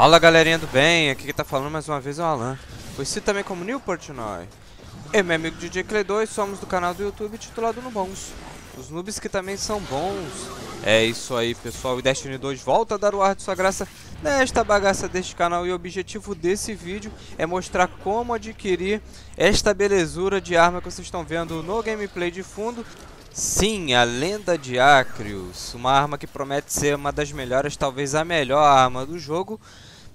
Fala galerinha do bem, aqui que tá falando mais uma vez é o Alan. Conhecido também como Newport Noi. e meu amigo DJ Clay 2 somos do canal do YouTube titulado No Bons. Os noobs que também são bons. É isso aí pessoal, o Destiny 2 volta a dar o ar de sua graça nesta bagaça deste canal. E o objetivo desse vídeo é mostrar como adquirir esta belezura de arma que vocês estão vendo no gameplay de fundo. Sim, a lenda de Acreus, uma arma que promete ser uma das melhores, talvez a melhor arma do jogo,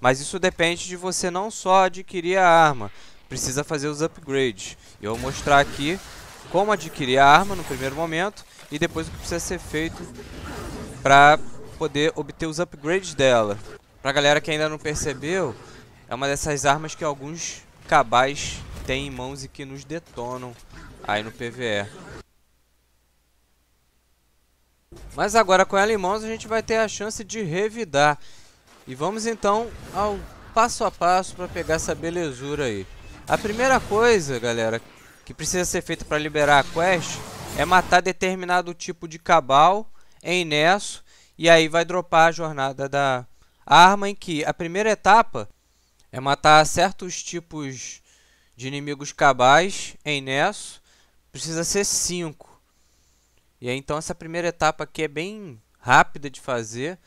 mas isso depende de você não só adquirir a arma, precisa fazer os upgrades. Eu vou mostrar aqui como adquirir a arma no primeiro momento e depois o que precisa ser feito para poder obter os upgrades dela. Pra galera que ainda não percebeu, é uma dessas armas que alguns cabais têm em mãos e que nos detonam aí no PvE. Mas agora com ela em mãos a gente vai ter a chance de revidar. E vamos então ao passo a passo para pegar essa belezura aí. A primeira coisa, galera, que precisa ser feita para liberar a quest é matar determinado tipo de cabal em Nesso e aí vai dropar a jornada da arma em que a primeira etapa é matar certos tipos de inimigos cabais em Nesso. Precisa ser 5. E aí, então essa primeira etapa aqui é bem rápida de fazer.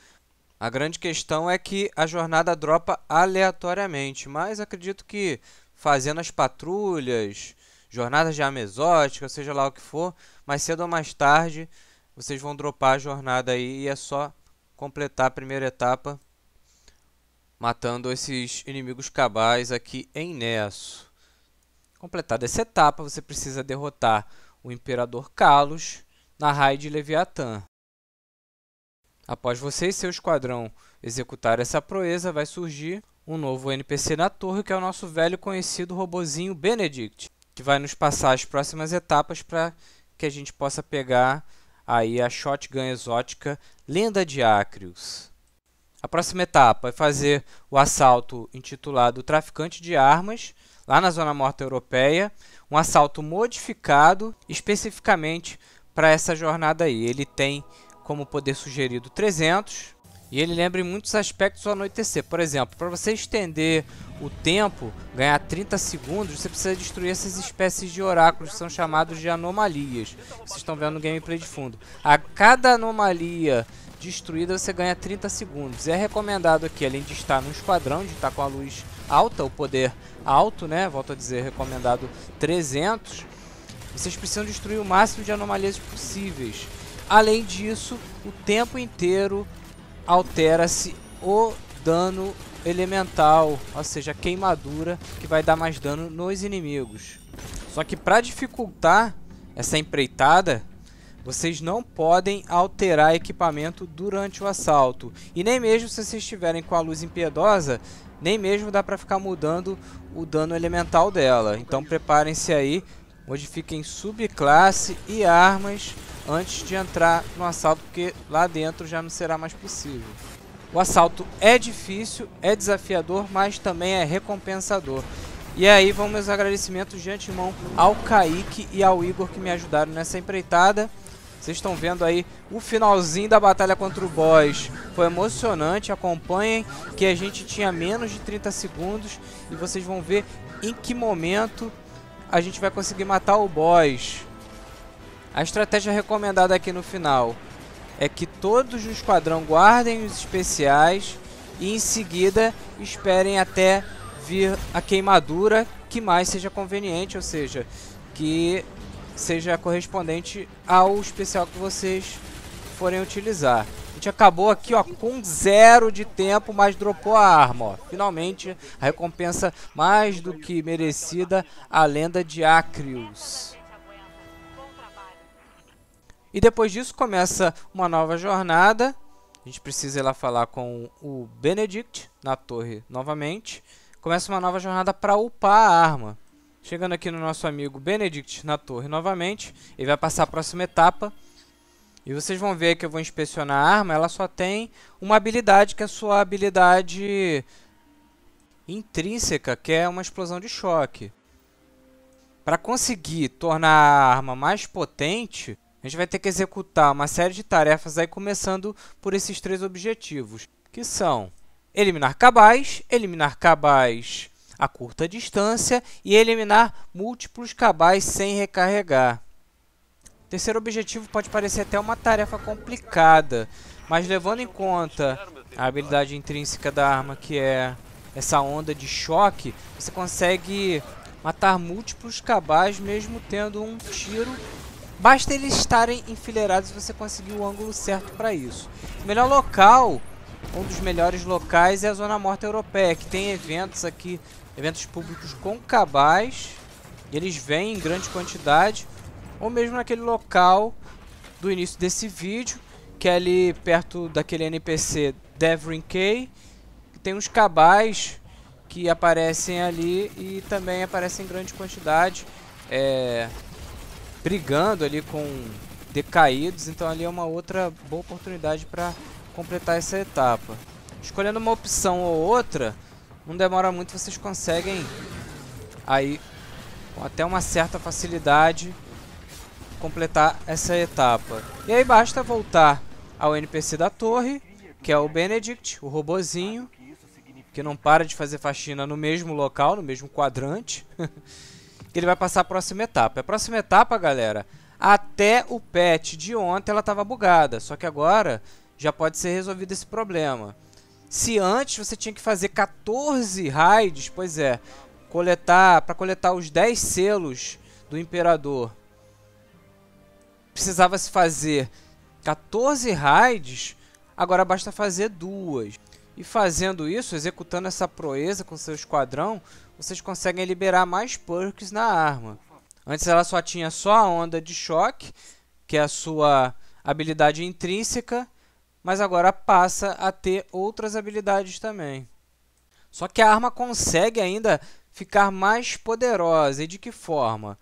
A grande questão é que a jornada dropa aleatoriamente, mas acredito que fazendo as patrulhas, jornadas de arma exótica, seja lá o que for, mais cedo ou mais tarde vocês vão dropar a jornada aí e é só completar a primeira etapa matando esses inimigos cabais aqui em Nesso. Completada essa etapa, você precisa derrotar o Imperador Kalos na raid de Leviatã. Após você e seu esquadrão executar essa proeza, vai surgir um novo NPC na torre, que é o nosso velho conhecido robozinho Benedict, que vai nos passar as próximas etapas para que a gente possa pegar aí a shotgun exótica Lenda de Acrius. A próxima etapa é fazer o assalto intitulado Traficante de Armas, lá na Zona Morta Europeia, um assalto modificado especificamente para essa jornada aí. Ele tem como poder sugerido 300, e ele lembra em muitos aspectos o anoitecer. Por exemplo, para você estender o tempo, ganhar 30 segundos, você precisa destruir essas espécies de oráculos, que são chamados de anomalias. Vocês estão vendo no gameplay de fundo. A cada anomalia destruída, você ganha 30 segundos. é recomendado aqui, além de estar no esquadrão, de estar com a luz alta, o poder alto, né? Volto a dizer, recomendado 300. Vocês precisam destruir o máximo de anomalias possíveis. Além disso, o tempo inteiro altera-se o dano elemental, ou seja, a queimadura que vai dar mais dano nos inimigos. Só que para dificultar essa empreitada, vocês não podem alterar equipamento durante o assalto. E nem mesmo se vocês estiverem com a luz impiedosa, nem mesmo dá para ficar mudando o dano elemental dela. Então preparem-se aí Modifiquem subclasse e armas antes de entrar no assalto, porque lá dentro já não será mais possível. O assalto é difícil, é desafiador, mas também é recompensador. E aí vão meus agradecimentos de antemão ao Kaique e ao Igor que me ajudaram nessa empreitada. Vocês estão vendo aí o finalzinho da batalha contra o boss. Foi emocionante, acompanhem que a gente tinha menos de 30 segundos e vocês vão ver em que momento a gente vai conseguir matar o boss. A estratégia recomendada aqui no final é que todos os esquadrão guardem os especiais e em seguida esperem até vir a queimadura que mais seja conveniente, ou seja, que seja correspondente ao especial que vocês forem utilizar gente acabou aqui ó, com zero de tempo, mas dropou a arma. Ó. Finalmente, a recompensa mais do que merecida, a lenda de Acrius. E depois disso começa uma nova jornada. A gente precisa ir lá falar com o Benedict na torre novamente. Começa uma nova jornada para upar a arma. Chegando aqui no nosso amigo Benedict na torre novamente, ele vai passar a próxima etapa e vocês vão ver que eu vou inspecionar a arma, ela só tem uma habilidade que é a sua habilidade intrínseca, que é uma explosão de choque. Para conseguir tornar a arma mais potente, a gente vai ter que executar uma série de tarefas aí começando por esses três objetivos, que são eliminar cabais, eliminar cabais a curta distância e eliminar múltiplos cabais sem recarregar. Terceiro objetivo pode parecer até uma tarefa complicada, mas levando em conta a habilidade intrínseca da arma, que é essa onda de choque, você consegue matar múltiplos cabais mesmo tendo um tiro. Basta eles estarem enfileirados e você conseguir o ângulo certo para isso. O melhor local, um dos melhores locais é a Zona Morta Europeia, que tem eventos aqui, eventos públicos com cabais. eles vêm em grande quantidade ou mesmo naquele local do início desse vídeo, que é ali perto daquele NPC Devrin que tem uns cabais que aparecem ali e também aparecem em grande quantidade, é, brigando ali com decaídos, então ali é uma outra boa oportunidade para completar essa etapa. Escolhendo uma opção ou outra, não demora muito, vocês conseguem aí com até uma certa facilidade completar essa etapa. E aí basta voltar ao NPC da torre, que é o Benedict, o robozinho, que não para de fazer faxina no mesmo local, no mesmo quadrante, ele vai passar a próxima etapa. A próxima etapa, galera, até o patch de ontem ela estava bugada, só que agora já pode ser resolvido esse problema. Se antes você tinha que fazer 14 raids, pois é, coletar para coletar os 10 selos do imperador precisava se fazer 14 raids, agora basta fazer duas. E fazendo isso, executando essa proeza com seu esquadrão, vocês conseguem liberar mais perks na arma. Antes ela só tinha só a onda de choque, que é a sua habilidade intrínseca, mas agora passa a ter outras habilidades também. Só que a arma consegue ainda ficar mais poderosa. E de que forma?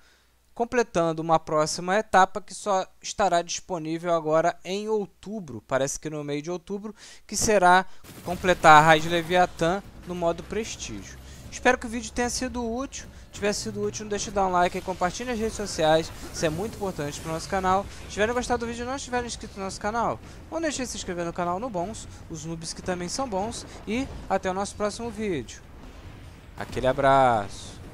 completando uma próxima etapa que só estará disponível agora em outubro, parece que no meio de outubro, que será completar a Raid Leviathan no modo Prestígio. Espero que o vídeo tenha sido útil. Se tiver sido útil, não deixe de dar um like e compartilhe nas redes sociais. Isso é muito importante para o nosso canal. Se tiverem gostado do vídeo e não estiverem inscritos no nosso canal, não deixe de se inscrever no canal no Bons, os noobs que também são bons. E até o nosso próximo vídeo. Aquele abraço.